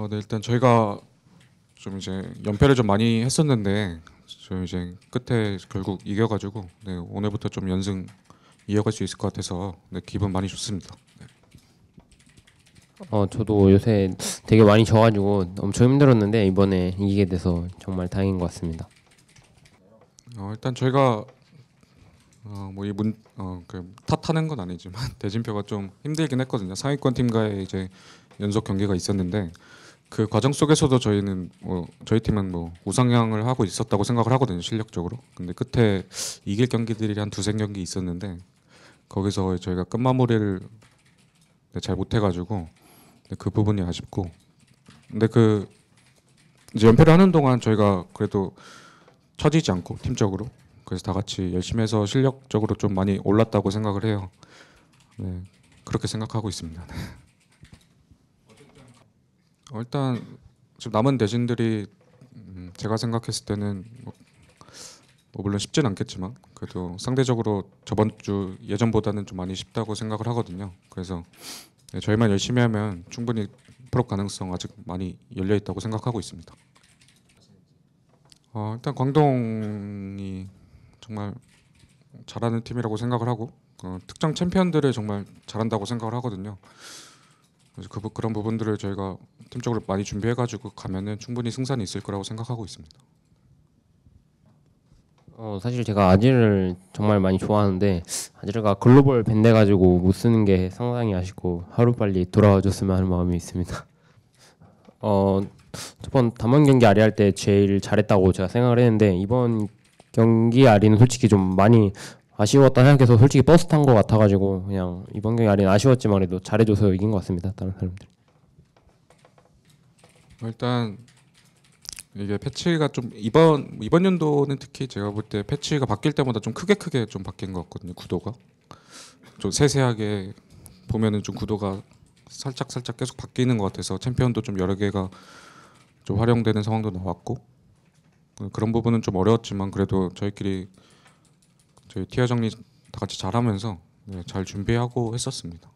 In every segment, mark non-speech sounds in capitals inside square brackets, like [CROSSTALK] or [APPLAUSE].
어, 네, 일단 저희가 좀 이제 연패를 좀 많이 했었는데 저 이제 끝에 결국 이겨가지고 네, 오늘부터 좀 연승 이어갈 수 있을 것 같아서 네, 기분 많이 좋습니다. 네. 어 저도 요새 되게 많이 져가지고 엄청 힘들었는데 이번에 이기게 돼서 정말 다행인 것 같습니다. 어, 일단 저희가 어, 뭐 이 문 어, 그 탓하는 건 아니지만 [LAUGHS] 대진표가 좀 힘들긴 했거든요. 상위권 팀과의 이제 연속 경기가 있었는데 그 과정 속에서도 저희는 뭐 저희 팀은 뭐 우상향을 하고 있었다고 생각을 하거든요 실력적으로. 근데 끝에 이길 경기들이 한 두세 경기 있었는데 거기서 저희가 끝마무리를 네, 잘 못해가지고 네, 그 부분이 아쉽고. 근데 그 이제 연패를 하는 동안 저희가 그래도 처지지 않고 팀적으로 그래서 다 같이 열심히 해서 실력적으로 좀 많이 올랐다고 생각을 해요. 네, 그렇게 생각하고 있습니다. [LAUGHS] 어, 일단 지금 남은 대진들이 음, 제가 생각했을 때는 뭐, 뭐 물론 쉽진 않겠지만 그래도 상대적으로 저번 주 예전보다는 좀 많이 쉽다고 생각을 하거든요. 그래서 네, 저희만 열심히 하면 충분히 풀업 가능성 아직 많이 열려 있다고 생각하고 있습니다. 어, 일단 광동이 정말 잘하는 팀이라고 생각을 하고 어, 특정 챔피언들을 정말 잘한다고 생각을 하거든요. 그래서 그, 그런 부분들을 저희가 팀적으로 많이 준비해가지고 가면은 충분히 승산이 있을 거라고 생각하고 있습니다. 어 사실 제가 아지를 정말 많이 좋아하는데 아지가 글로벌 밴드 가지고 못 쓰는 게 상당히 아쉽고 하루 빨리 돌아와줬으면 하는 마음이 있습니다. [LAUGHS] 어 저번 담원 경기 아리 할 때 제일 잘했다고 제가 생각을 했는데 이번 경기 아리는 솔직히 좀 많이 아쉬웠다 생각해서 솔직히 버스 탄것 같아가지고 그냥 이번 경기 아리는 아쉬웠지만 그래도 잘해줘서 이긴 것 같습니다. 다른 사람들. 뭐 일단 이게 패치가 좀 이번 이번 연도는 특히 제가 볼 때 패치가 바뀔 때마다 좀 크게 크게 좀 바뀐 것 같거든요 구도가 좀 세세하게 보면은 좀 구도가 살짝 살짝 계속 바뀌는 것 같아서 챔피언도 좀 여러 개가 좀 활용되는 상황도 나왔고 그런 부분은 좀 어려웠지만 그래도 저희끼리 저희 티어 정리 다 같이 잘하면서 네, 잘 준비하고 했었습니다.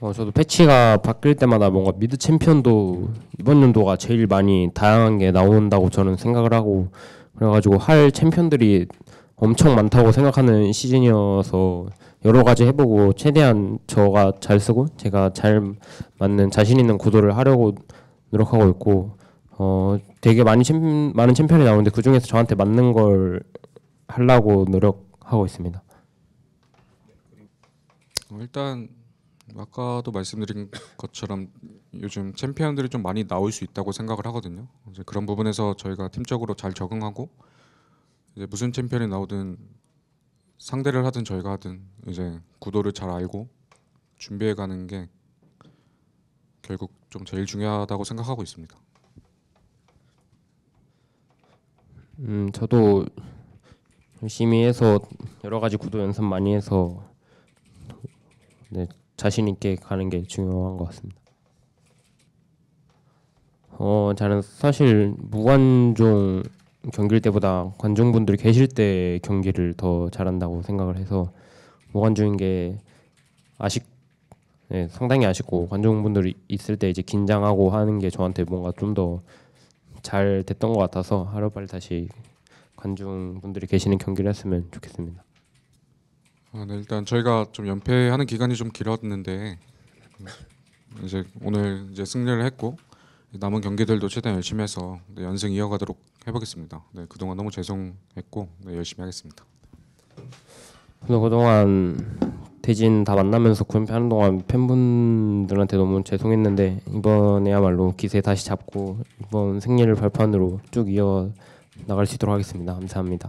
어, 저도 패치가 바뀔 때마다 뭔가 미드 챔피언도 이번 연도가 제일 많이 다양한 게 나온다고 저는 생각을 하고 그래가지고 할 챔피언들이 엄청 많다고 생각하는 시즌이어서 여러 가지 해보고 최대한 저가 잘 쓰고 제가 잘 맞는 자신 있는 구도를 하려고 노력하고 있고 어 되게 많이 챔, 많은 챔피언이 나오는데 그 중에서 저한테 맞는 걸 하려고 노력하고 있습니다. 뭐 일단 아까도 말씀드린 것처럼 요즘 챔피언들이 좀 많이 나올 수 있다고 생각을 하거든요. 이제 그런 부분에서 저희가 팀적으로 잘 적응하고 이제 무슨 챔피언이 나오든 상대를 하든 저희가 하든 이제 구도를 잘 알고 준비해가는 게 결국 좀 제일 중요하다고 생각하고 있습니다. 음, 저도 열심히 해서 여러 가지 구도 연습 많이 해서 네, 자신 있게 가는 게 중요한 것 같습니다. 어, 저는 사실 무관종 경기일 때보다 관중분들이 계실 때 경기를 더 잘한다고 생각을 해서 무관중인 게 아쉽, 네, 상당히 아쉽고 관중분들이 있을 때 이제 긴장하고 하는 게 저한테 뭔가 좀 더 잘 됐던 것 같아서 하루빨리 다시 관중분들이 계시는 경기를 했으면 좋겠습니다. 아, 네, 일단 저희가 좀 연패하는 기간이 좀 길었는데 이제 오늘 이제 승리를 했고 남은 경기들도 최대한 열심히 해서 네, 연승 이어가도록 해보겠습니다. 네, 그동안 너무 죄송했고 네, 열심히 하겠습니다. 네, 그동안 대진 다 만나면서 구연패하는 동안 팬분들한테 너무 죄송했는데 이번에야말로 기세 다시 잡고 이번 승리를 발판으로 쭉 이어 나갈 수 있도록 하겠습니다. 감사합니다.